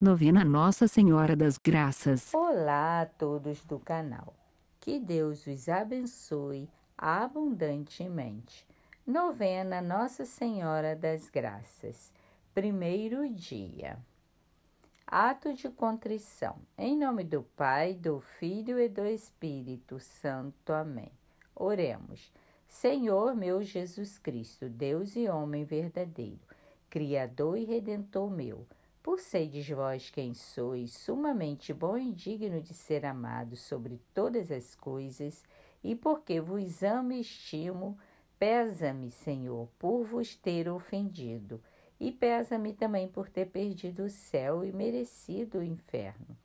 Novena Nossa Senhora das Graças. Olá a todos do canal. Que Deus os abençoe abundantemente. Novena Nossa Senhora das Graças. Primeiro dia. Ato de contrição. Em nome do Pai, do Filho e do Espírito Santo. Amém. Oremos. Senhor meu Jesus Cristo, Deus e homem verdadeiro, Criador e redentor meu, por sedes vós quem sois, sumamente bom e digno de ser amado sobre todas as coisas, e porque vos amo e estimo, pesa-me, Senhor, por vos ter ofendido, e pesa-me também por ter perdido o céu e merecido o inferno.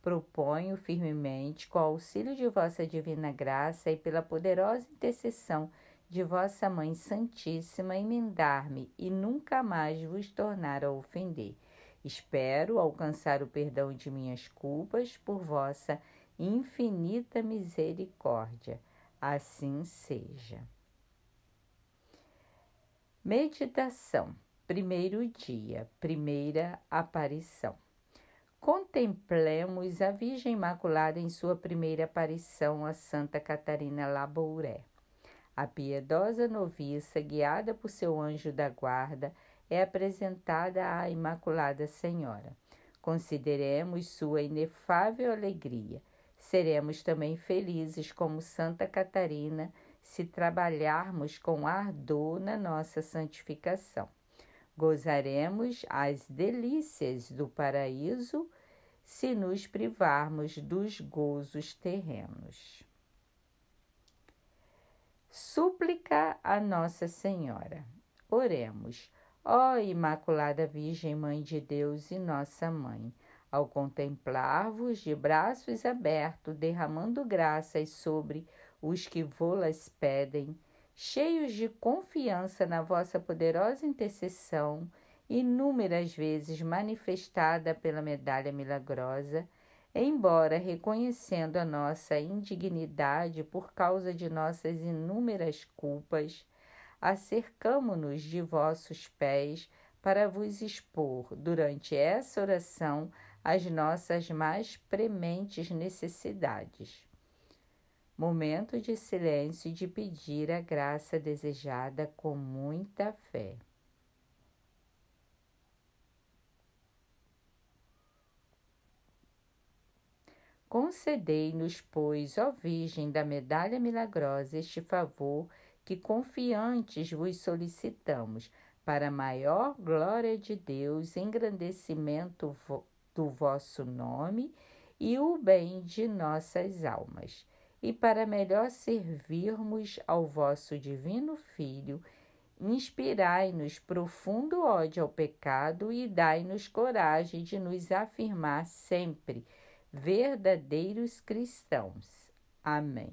Proponho firmemente, com o auxílio de vossa divina graça e pela poderosa intercessão de vossa Mãe Santíssima, emendar-me e nunca mais vos tornar a ofender Espero alcançar o perdão de minhas culpas por vossa infinita misericórdia. Assim seja. Meditação. Primeiro dia, primeira aparição. Contemplemos a Virgem Imaculada em sua primeira aparição a Santa Catarina Labouré. A piedosa noviça, guiada por seu anjo da guarda, é apresentada à Imaculada Senhora. Consideremos sua inefável alegria. Seremos também felizes como Santa Catarina se trabalharmos com ardor na nossa santificação. Gozaremos as delícias do paraíso se nos privarmos dos gozos terrenos. Súplica a Nossa Senhora. Oremos. Ó oh, Imaculada Virgem, Mãe de Deus e Nossa Mãe, ao contemplar-vos de braços abertos, derramando graças sobre os que vô-las pedem, cheios de confiança na vossa poderosa intercessão, inúmeras vezes manifestada pela medalha milagrosa, embora reconhecendo a nossa indignidade por causa de nossas inúmeras culpas, acercamo-nos de vossos pés para vos expor, durante essa oração, as nossas mais prementes necessidades. Momento de silêncio e de pedir a graça desejada com muita fé. Concedei-nos, pois, ó Virgem da Medalha Milagrosa, este favor que confiantes vos solicitamos, para maior glória de Deus, engrandecimento do vosso nome e o bem de nossas almas, e para melhor servirmos ao vosso divino Filho, inspirai-nos profundo ódio ao pecado e dai-nos coragem de nos afirmar sempre verdadeiros cristãos. Amém.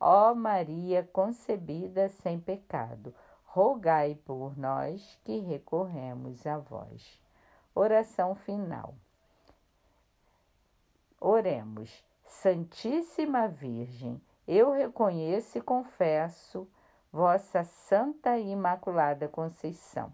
Ó Maria concebida sem pecado, rogai por nós que recorremos a vós. Oração final. Oremos. Santíssima Virgem, eu reconheço e confesso vossa Santa e Imaculada Conceição,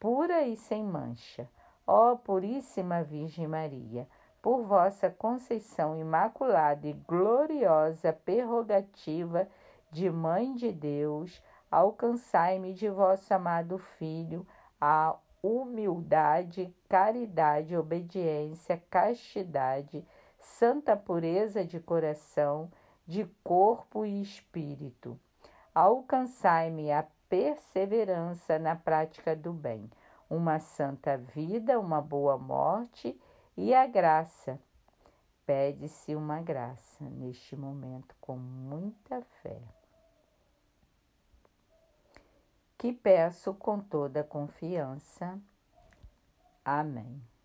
pura e sem mancha. Ó Puríssima Virgem Maria, por vossa conceição imaculada e gloriosa prerrogativa de Mãe de Deus, alcançai-me de vosso amado Filho a humildade, caridade, obediência, castidade, santa pureza de coração, de corpo e espírito. Alcançai-me a perseverança na prática do bem, uma santa vida, uma boa morte e a graça? Pede-se uma graça neste momento com muita fé. Que peço com toda confiança. Amém.